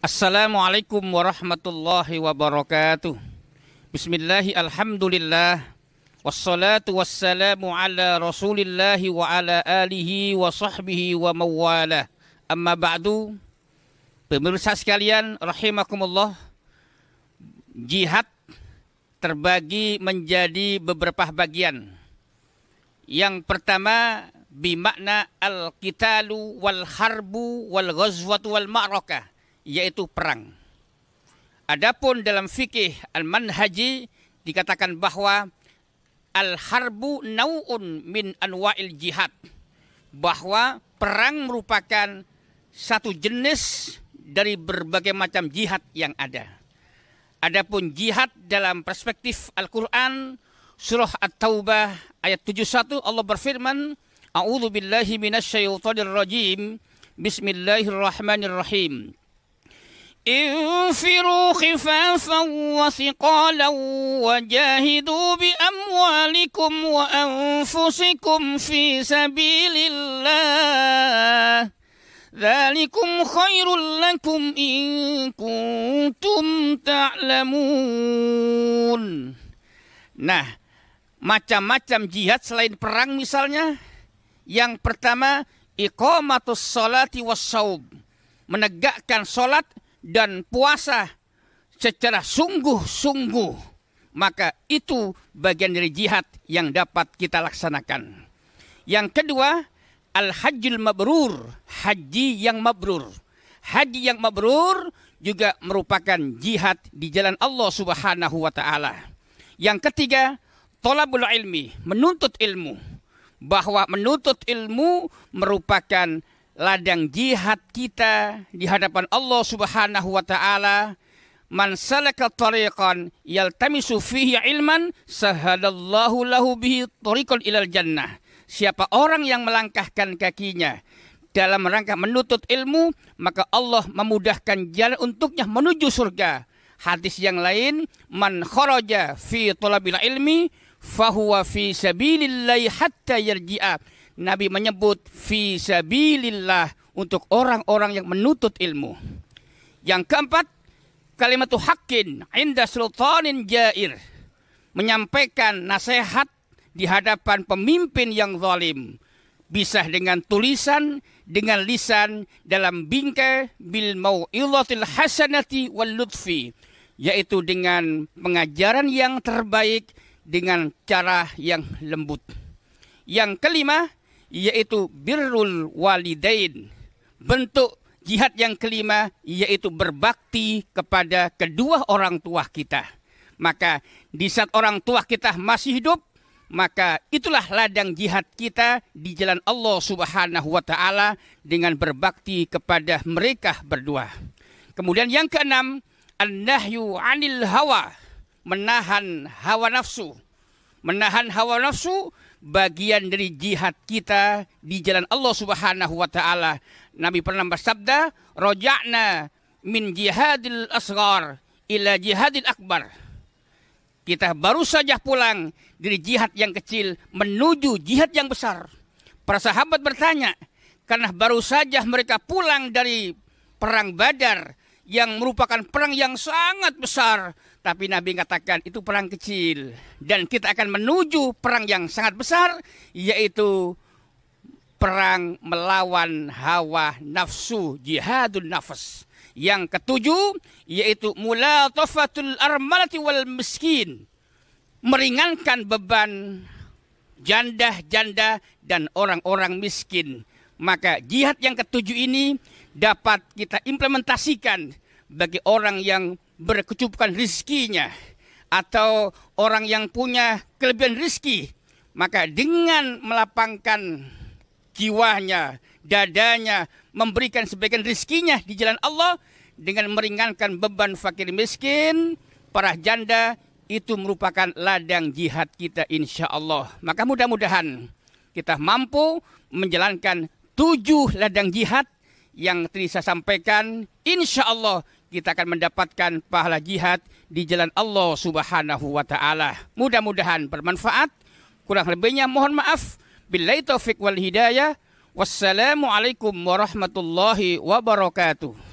Assalamualaikum warahmatullahi wabarakatuh. Bismillahi alhamdulillah. Wassalatu wassalamu ala rasulillahi wa ala alihi wa sahbihi wa mawala. Amma ba'du. Pemirsa sekalian, rahimakumullah. Jihad terbagi menjadi beberapa bagian. Yang pertama bimakna al wal-ghazwatu wal-ma'rakah. wal harbu wal ghazwatu wal ma'rakah yaitu perang. Adapun dalam fikih al-manhaji dikatakan bahwa al-harbu nau'un min anwa'il jihad. Bahwa perang merupakan satu jenis dari berbagai macam jihad yang ada. Adapun jihad dalam perspektif Al-Quran, surah At-Taubah ayat 71 Allah berfirman, A'udzu billahi minasyaitonir rajim. Bismillahirrahmanirrahim. انفروا خفافا وثقالا وجاهدوا باموالكم وانفسكم في سبيل الله ذلكم خير لكم ان كنتم تعلمون Nah, macam-macam jihad selain perang misalnya. Yang pertama, iqamatus salati wassaub. Menegakkan salat dan puasa secara sungguh-sungguh, maka itu bagian dari jihad yang dapat kita laksanakan. Yang kedua, al-hajjul mabrur, haji yang mabrur. Haji yang mabrur juga merupakan jihad di jalan Allah Subhanahu wa taala. Yang ketiga, tolabul ilmi, menuntut ilmu. Bahwa menuntut ilmu merupakan ladang jihad kita di hadapan Allah Subhanahu wa taala man salaka tariqan yaltamisu fihi ilman sahadallahu lahu bihi tariqan ilal jannah. Siapa orang yang melangkahkan kakinya dalam rangka menuntut ilmu, maka Allah memudahkan jalan untuknya menuju surga. Hadis yang lain, man kharaja fi talabil ilmi fahuwa fi sabilillahi hatta yarji'a. Nabi menyebut visabilillah untuk orang-orang yang menuntut ilmu. Yang keempat, kalimatu hakin inda sultanin jair. Menyampaikan nasihat di hadapan pemimpin yang zalim. Bisa dengan tulisan, dengan lisan, dalam bingkai bil mau'ilatil hasanati wal lutfi. Yaitu dengan pengajaran yang terbaik, dengan cara yang lembut. Yang kelima, yaitu birrul walidain. Bentuk jihad yang kelima yaitu berbakti kepada kedua orang tua kita. Maka di saat orang tua kita masih hidup, maka itulah ladang jihad kita di jalan Allah Subhanahu wa taala dengan berbakti kepada mereka berdua. Kemudian yang keenam, an-nahyu 'anil hawa, menahan hawa nafsu. Menahan hawa nafsu bagian dari jihad kita di jalan Allah Subhanahu wa taala. Nabi pernah bersabda, "Rajana min jihadil asghar ila jihadil akbar." Kita baru saja pulang dari jihad yang kecil menuju jihad yang besar. Para sahabat bertanya, karena baru saja mereka pulang dari perang Badar yang merupakan perang yang sangat besar. Tapi Nabi katakan itu perang kecil. Dan kita akan menuju perang yang sangat besar yaitu perang melawan hawa nafsu jihadun nafas. Yang ketujuh yaitu mulatafatul armalati wal miskin. Meringankan beban janda-janda dan orang-orang miskin. Maka jihad yang ketujuh ini dapat kita implementasikan bagi orang yang berkecukupan rizkinya atau orang yang punya kelebihan rizki. Maka dengan melapangkan jiwanya, dadanya, memberikan sebagian rizkinya di jalan Allah dengan meringankan beban fakir miskin, para janda, itu merupakan ladang jihad kita insya Allah. Maka mudah-mudahan kita mampu menjalankan tujuh ladang jihad yang tadi saya sampaikan insya Allah kita akan mendapatkan pahala jihad di jalan Allah Subhanahu wa taala. Mudah-mudahan bermanfaat. Kurang lebihnya mohon maaf. Billahi taufik wal hidayah. Wassalamualaikum warahmatullahi wabarakatuh.